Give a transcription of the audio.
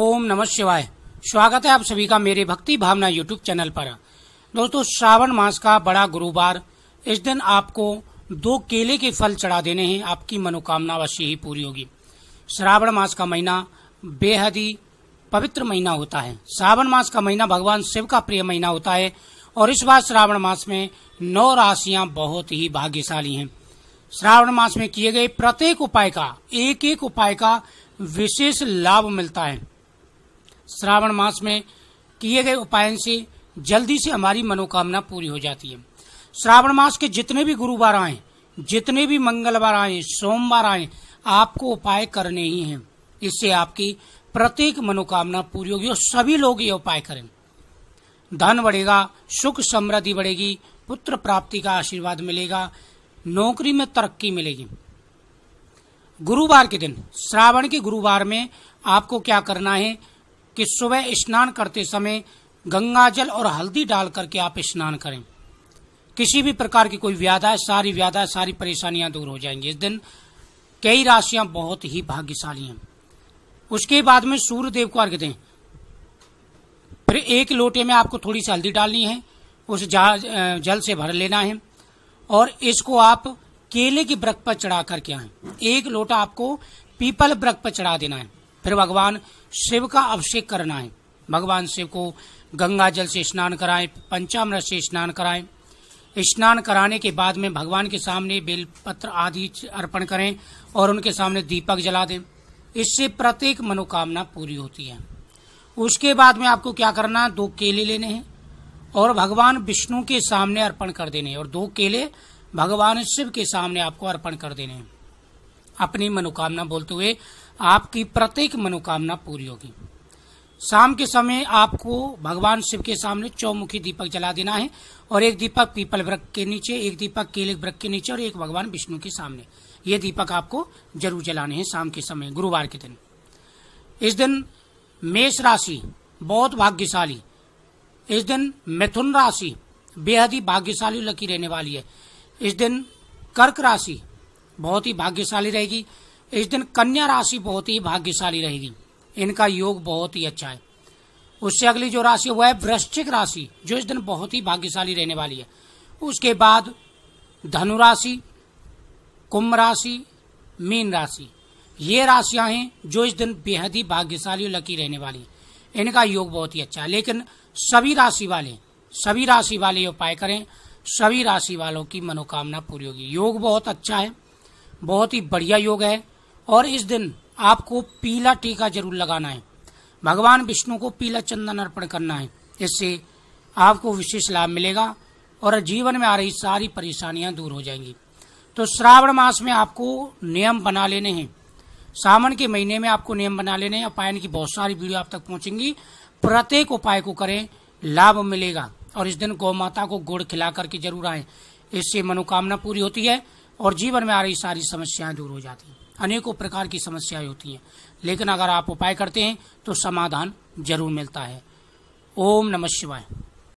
ओम नमः शिवाय स्वागत है आप सभी का मेरे भक्ति भावना यूट्यूब चैनल पर दोस्तों श्रावण मास का बड़ा गुरुवार इस दिन आपको दो केले के फल चढ़ा देने हैं आपकी मनोकामना अवश्य ही पूरी होगी श्रावण मास का महीना बेहद ही पवित्र महीना होता है श्रावण मास का महीना भगवान शिव का प्रिय महीना होता है और इस बार श्रावण मास में नौ राशियां बहुत ही भाग्यशाली हैं श्रावण मास में किए गए प्रत्येक उपाय का एक एक उपाय का विशेष लाभ मिलता है श्रावण मास में किए गए उपायन से जल्दी से हमारी मनोकामना पूरी हो जाती है श्रावण मास के जितने भी गुरुवार आए जितने भी मंगलवार आए सोमवार आए आपको उपाय करने ही हैं इससे आपकी प्रत्येक मनोकामना पूरी होगी और सभी लोग ये उपाय करें धन बढ़ेगा सुख समृद्धि बढ़ेगी पुत्र प्राप्ति का आशीर्वाद मिलेगा नौकरी में तरक्की मिलेगी गुरुवार के दिन श्रावण के गुरुवार में आपको क्या करना है कि सुबह स्नान करते समय गंगा जल और हल्दी डाल करके आप स्नान करें किसी भी प्रकार की कोई व्याधा सारी व्याधा सारी परेशानियां दूर हो जाएंगी इस दिन कई राशियां बहुत ही भाग्यशाली हैं उसके बाद में सूर्य देव को अर्घ दें फिर एक लोटे में आपको थोड़ी सी हल्दी डालनी है उस जल से भर लेना है और इसको आप केले के वृक्ष पर चढ़ा करके आए एक लोटा आपको पीपल वृक्ष पर चढ़ा देना है फिर भगवान शिव का अभिषेक करना है भगवान शिव को गंगा जल से स्नान कराएं पंचामृत से स्नान कराएं स्नान कराने के बाद में भगवान के सामने बेलपत्र आदि अर्पण करें और उनके सामने दीपक जला दें इससे प्रत्येक मनोकामना पूरी होती है उसके बाद में आपको क्या करना दो केले लेने हैं और भगवान विष्णु के सामने अर्पण कर देने और दो केले भगवान शिव के सामने आपको अर्पण कर देने अपनी मनोकामना बोलते हुए आपकी प्रत्येक मनोकामना पूरी होगी शाम के समय आपको भगवान शिव के सामने चौमुखी दीपक जला देना है और एक दीपक पीपल वृक्ष के नीचे एक दीपक केले वृक्ष के नीचे और एक भगवान विष्णु के सामने ये दीपक आपको जरूर जलाने हैं शाम के समय गुरुवार के दिन इस दिन मेष राशि बहुत भाग्यशाली इस दिन मिथुन राशि बेहद ही भाग्यशाली लकी रहने वाली है इस दिन कर्क राशि बहुत ही भाग्यशाली रहेगी इस दिन कन्या राशि बहुत ही भाग्यशाली रहेगी इनका योग बहुत ही अच्छा है उससे अगली जो राशि वह है वृश्चिक राशि जो इस दिन बहुत ही भाग्यशाली रहने वाली है उसके बाद धनु राशि कुंभ राशि मीन राशि ये राशियां हैं जो इस दिन बेहद ही भाग्यशाली और लकी रहने वाली है इनका योग बहुत ही अच्छा है लेकिन सभी राशि वाले सभी राशि वाले उपाय करें सभी राशि वालों की मनोकामना पूरी होगी योग बहुत अच्छा है बहुत ही बढ़िया योग है और इस दिन आपको पीला टीका जरूर लगाना है भगवान विष्णु को पीला चंदन अर्पण करना है इससे आपको विशेष लाभ मिलेगा और जीवन में आ रही सारी परेशानियां दूर हो जाएंगी तो श्रावण मास में आपको नियम बना लेने हैं सावन के महीने में आपको नियम बना लेने हैं उपायन की बहुत सारी वीडियो आप तक पहुंचेंगी प्रत्येक उपाय को करें लाभ मिलेगा और इस दिन गौ माता को गुड़ खिला करके जरूर आए इससे मनोकामना पूरी होती है और जीवन में आ रही सारी समस्याएं दूर हो जाती हैं अनेकों प्रकार की समस्याएं होती हैं लेकिन अगर आप उपाय करते हैं तो समाधान जरूर मिलता है ओम नमः शिवाय